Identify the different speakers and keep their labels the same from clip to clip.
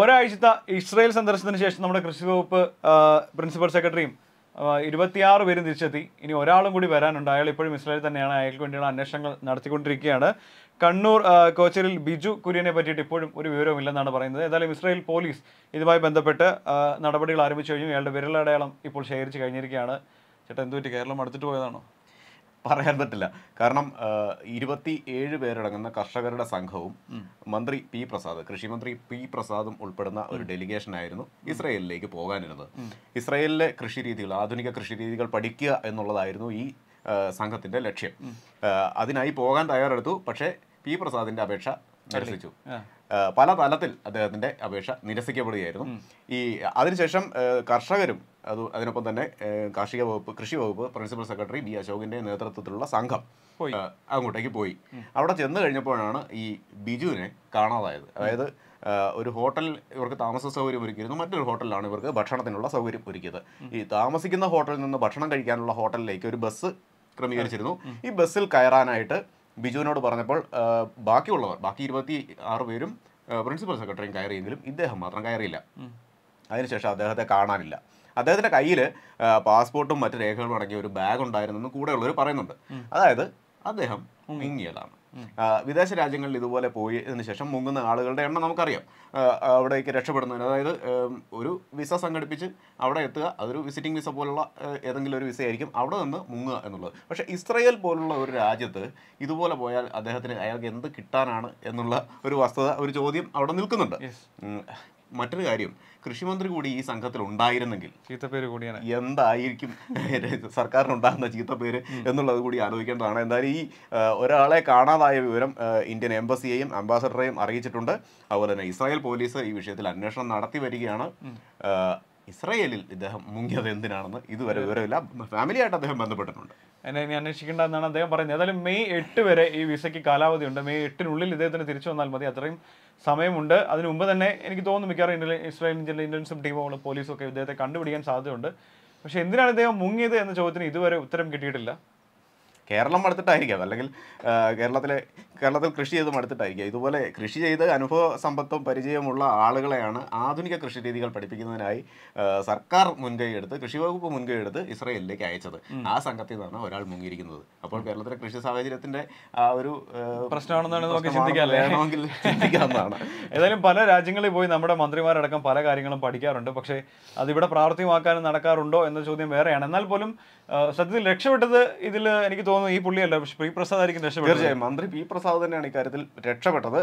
Speaker 1: ഒരാഴ്ചത്തെ ഇസ്രയേൽ സന്ദർശനത്തിന് ശേഷം നമ്മുടെ കൃഷി വകുപ്പ് പ്രിൻസിപ്പൽ സെക്രട്ടറിയും ഇരുപത്തിയാറ് പേരും തിരിച്ചെത്തി ഇനി ഒരാളും കൂടി വരാനുണ്ട് അയാൾ ഇപ്പോഴും ഇസ്രായേൽ തന്നെയാണ് അയാൾക്ക് വേണ്ടിയുള്ള അന്വേഷണങ്ങൾ നടത്തിക്കൊണ്ടിരിക്കുകയാണ് കണ്ണൂർ കോച്ചറിൽ ബിജു കുര്യനെ പറ്റിയിട്ട് ഇപ്പോഴും ഒരു വിവരവുമില്ലെന്നാണ് പറയുന്നത് ഏതായാലും ഇസ്രായേൽ പോലീസ് ഇതുമായി ബന്ധപ്പെട്ട് നടപടികൾ ആരംഭിച്ചു കഴിഞ്ഞു അയാളുടെ വിരലടയാളം ഇപ്പോൾ ശേഖരിച്ച്
Speaker 2: കഴിഞ്ഞിരിക്കുകയാണ് ചേട്ടാ എന്തുപറ്റി കേരളം അടുത്തിട്ട് പോയതാണോ പറയാൻ പറ്റില്ല കാരണം ഇരുപത്തി ഏഴ് പേരടങ്ങുന്ന കർഷകരുടെ സംഘവും മന്ത്രി പി പ്രസാദ് കൃഷിമന്ത്രി പി പ്രസാദും ഉൾപ്പെടുന്ന ഒരു ഡെലിഗേഷൻ ആയിരുന്നു ഇസ്രയേലിലേക്ക് പോകാനിരുന്നത് ഇസ്രയേലിലെ കൃഷി രീതികൾ ആധുനിക കൃഷി രീതികൾ പഠിക്കുക എന്നുള്ളതായിരുന്നു ഈ സംഘത്തിന്റെ ലക്ഷ്യം അതിനായി പോകാൻ തയ്യാറെടുത്തു പക്ഷേ പി പ്രസാദിന്റെ അപേക്ഷ നിരസിച്ചു പല തലത്തിൽ അദ്ദേഹത്തിന്റെ അപേക്ഷ നിരസിക്കപ്പെടുകയായിരുന്നു ഈ അതിനുശേഷം കർഷകരും അത് അതിനൊപ്പം തന്നെ കാർഷിക വകുപ്പ് കൃഷി വകുപ്പ് പ്രിൻസിപ്പൽ സെക്രട്ടറി ബി അശോകിന്റെ നേതൃത്വത്തിലുള്ള സംഘം അങ്ങോട്ടേക്ക് പോയി അവിടെ ചെന്ന് കഴിഞ്ഞപ്പോഴാണ് ഈ ബിജുവിനെ കാണാതായത് അതായത് ഒരു ഹോട്ടൽ ഇവർക്ക് താമസ സൗകര്യം ഒരുക്കിയിരുന്നു മറ്റൊരു ഹോട്ടലിലാണ് ഇവർക്ക് ഭക്ഷണത്തിനുള്ള സൗകര്യം ഒരുക്കിയത് ഈ താമസിക്കുന്ന ഹോട്ടലിൽ നിന്ന് ഭക്ഷണം കഴിക്കാനുള്ള ഹോട്ടലിലേക്ക് ഒരു ബസ് ക്രമീകരിച്ചിരുന്നു ഈ ബസ്സിൽ കയറാനായിട്ട് ബിജുവിനോട് പറഞ്ഞപ്പോൾ ബാക്കിയുള്ളവർ ബാക്കി ഇരുപത്തി ആറ് പേരും പ്രിൻസിപ്പൽ സെക്രട്ടറിയും കയറിയെങ്കിലും ഇദ്ദേഹം മാത്രം കയറിയില്ല അതിനുശേഷം അദ്ദേഹത്തെ കാണാനില്ല അദ്ദേഹത്തിൻ്റെ കയ്യിൽ പാസ്പോർട്ടും മറ്റു രേഖകളും അടങ്ങിയ ഒരു ബാഗ് ഉണ്ടായിരുന്നെന്ന് കൂടെയുള്ളവർ പറയുന്നുണ്ട് അതായത് അദ്ദേഹം മുങ്ങിയതാണ് വിദേശ രാജ്യങ്ങളിൽ ഇതുപോലെ പോയതിനു ശേഷം മുങ്ങുന്ന ആളുകളുടെ എണ്ണം നമുക്കറിയാം അവിടേക്ക് രക്ഷപ്പെടുന്നതിന് അതായത് ഒരു വിസ സംഘടിപ്പിച്ച് അവിടെ എത്തുക അതൊരു വിസിറ്റിംഗ് വിസ പോലുള്ള ഏതെങ്കിലും ഒരു വിസ ആയിരിക്കും അവിടെ നിന്ന് മുങ്ങുക എന്നുള്ളത് പക്ഷേ ഇസ്രയേൽ പോലുള്ള ഒരു രാജ്യത്ത് ഇതുപോലെ പോയാൽ അദ്ദേഹത്തിന് അയാൾക്ക് എന്ത് കിട്ടാനാണ് എന്നുള്ള ഒരു വസ്തുത ഒരു ചോദ്യം അവിടെ നിൽക്കുന്നുണ്ട് മറ്റൊരു കാര്യം കൃഷിമന്ത്രി കൂടി ഈ സംഘത്തിൽ ഉണ്ടായിരുന്നെങ്കിൽ ചീത്തപ്പേര് കൂടിയാണ് എന്തായിരിക്കും സർക്കാരിനുണ്ടാകുന്ന ചീത്തപ്പേര് എന്നുള്ളത് കൂടി ആലോചിക്കേണ്ടതാണ് എന്തായാലും ഈ ഒരാളെ കാണാതായ വിവരം ഇന്ത്യൻ എംബസിയെയും അംബാസഡറെയും അറിയിച്ചിട്ടുണ്ട് അതുപോലെ തന്നെ ഇസ്രായേൽ പോലീസ് ഈ വിഷയത്തിൽ അന്വേഷണം നടത്തി വരികയാണ് ഇസ്രയേലിൽ ഇദ്ദേഹം മുങ്ങിയത് എന്തിനാണെന്ന് ഇതുവരെ വിവരമില്ല ഫാമിലിയായിട്ട് അദ്ദേഹം ബന്ധപ്പെട്ടിട്ടുണ്ട് എന്നെ ഇനി അന്വേഷിക്കേണ്ട എന്നാണ് അദ്ദേഹം പറയുന്നത് ഏതായാലും മെയ് എട്ട് വരെ ഈ
Speaker 1: വിസയ്ക്ക് കാലാവധിയുണ്ട് മെയ് എട്ടിനുള്ളിൽ ഇദ്ദേഹത്തിന് തിരിച്ചു വന്നാൽ മതി അത്രയും സമയമുണ്ട് അതിനു മുമ്പ് തന്നെ എനിക്ക് തോന്നുന്നു മിക്കവാറും ഇന്റലി ഇസ്രായേൽ ഇന്റലിജൻസും ടീമുകളും പോലീസും ഒക്കെ ഇദ്ദേഹത്തെ കണ്ടുപിടിക്കാൻ സാധ്യതയുണ്ട് പക്ഷേ എന്തിനാണ് ഇദ്ദേഹം മുങ്ങിയത് എന്ന ചോദ്യത്തിന് ഇതുവരെ ഉത്തരം കിട്ടിയിട്ടില്ല
Speaker 2: കേരളം മടുത്തിട്ടായിരിക്കാം അല്ലെങ്കിൽ കേരളത്തിലെ കേരളത്തിൽ കൃഷി ചെയ്ത് മടുത്തിട്ടായിരിക്കാം ഇതുപോലെ കൃഷി ചെയ്ത് അനുഭവ സമ്പത്തും പരിചയമുള്ള ആളുകളെയാണ് ആധുനിക കൃഷി രീതികൾ പഠിപ്പിക്കുന്നതിനായി സർക്കാർ മുൻകൈയെടുത്ത് കൃഷി വകുപ്പ് മുൻകൈ ഇസ്രയേലിലേക്ക് അയച്ചത് ആ സംഘത്തിൽ നിന്നാണ് ഒരാൾ മുങ്ങിയിരിക്കുന്നത് അപ്പോൾ കേരളത്തിലെ കൃഷി സാഹചര്യത്തിന്റെ ആ ഒരു പ്രശ്നമാണെന്നാണ് നമുക്ക് ചിന്തിക്കാമെങ്കിൽ ചിന്തിക്കാവുന്നതാണ് ഏതായാലും പല രാജ്യങ്ങളിൽ പോയി
Speaker 1: നമ്മുടെ മന്ത്രിമാരടക്കം പല കാര്യങ്ങളും പഠിക്കാറുണ്ട് പക്ഷേ അതിവിടെ പ്രാവർത്തികമാക്കാനും നടക്കാറുണ്ടോ എന്ന ചോദ്യം വേറെയാണ് എന്നാൽ പോലും സത്യത്തിൽ രക്ഷപ്പെട്ടത് ഇതിൽ എനിക്ക് തോന്നുന്നു ഈ പുള്ളിയല്ല പക്ഷെ പി പ്രസാദ് ആയിരിക്കും രക്ഷപ്പെട്ടത് തീർച്ചയായും
Speaker 2: മന്ത്രി പി പ്രസാദ് തന്നെയാണ് ഇക്കാര്യത്തിൽ രക്ഷപ്പെട്ടത്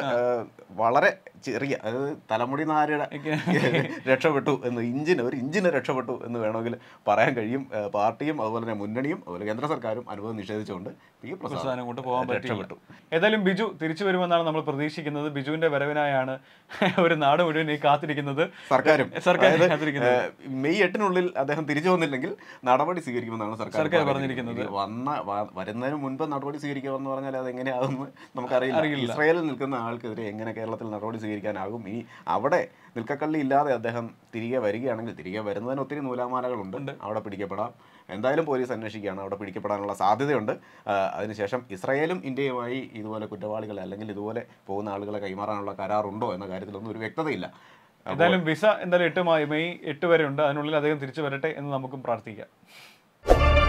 Speaker 2: വളരെ ചെറിയ അതായത് തലമുടി നാരുടെ രക്ഷപ്പെട്ടു എന്ന് ഇഞ്ചിന് ഒരു ഇഞ്ചിന് രക്ഷപ്പെട്ടു എന്ന് വേണമെങ്കിൽ പറയാൻ കഴിയും പാർട്ടിയും അതുപോലെ തന്നെ മുന്നണിയും അതുപോലെ കേന്ദ്ര സർക്കാരും അനുഭവം നിഷേധിച്ചുകൊണ്ട് പി പ്രസാദ് അങ്ങോട്ട് പോകാൻ രക്ഷപ്പെട്ടു
Speaker 1: ഏതായാലും ബിജു തിരിച്ചു വരുമെന്നാണ് നമ്മൾ പ്രതീക്ഷിക്കുന്നത് ബിജുവിന്റെ വരവിനായാണ് ഒരു നാട് മുഴുവൻ ഈ കാത്തിരിക്കുന്നത് സർക്കാരും സർക്കാരും
Speaker 2: മെയ് എട്ടിനുള്ളിൽ അദ്ദേഹം തിരിച്ചു വന്നില്ലെങ്കിൽ നടപടി സ്വീകരിക്കുമെന്നാണ് സർക്കാർ പറഞ്ഞിരിക്കുന്നത് വന്ന വരുന്നതിന് മുൻപ് നടപടി എന്ന് പറഞ്ഞാൽ അതെങ്ങനെയാകുമെന്ന് നമുക്കറിയില്ല ഇസ്രായേലിൽ നിൽക്കുന്ന ആൾക്കെതിരെ എങ്ങനെ കേരളത്തിൽ നടപടി സ്വീകരിക്കാനാകും ഇനി അവിടെ നിൽക്കക്കള്ളി ഇല്ലാതെ അദ്ദേഹം തിരികെ വരികയാണെങ്കിൽ തിരികെ വരുന്നതിന് ഒത്തിരി നൂലാമാലകളുണ്ട് അവിടെ പിടിക്കപ്പെടാം എന്തായാലും പോലീസ് അന്വേഷിക്കുകയാണ് അവിടെ പിടിക്കപ്പെടാനുള്ള സാധ്യതയുണ്ട് അതിനുശേഷം ഇസ്രായേലും ഇന്ത്യയുമായി ഇതുപോലെ കുറ്റവാളികളെ അല്ലെങ്കിൽ ഇതുപോലെ പോകുന്ന ആളുകളെ കൈമാറാനുള്ള കരാറുണ്ടോ എന്ന കാര്യത്തിലൊന്നും ഒരു വ്യക്തതയില്ല എന്തായാലും വിസ എന്തായാലും എട്ട് മെയ് എട്ട് വരെ ഉണ്ട് അതിനുള്ളിൽ അദ്ദേഹം തിരിച്ചു വരട്ടെ എന്ന് നമുക്കും പ്രാർത്ഥിക്കാം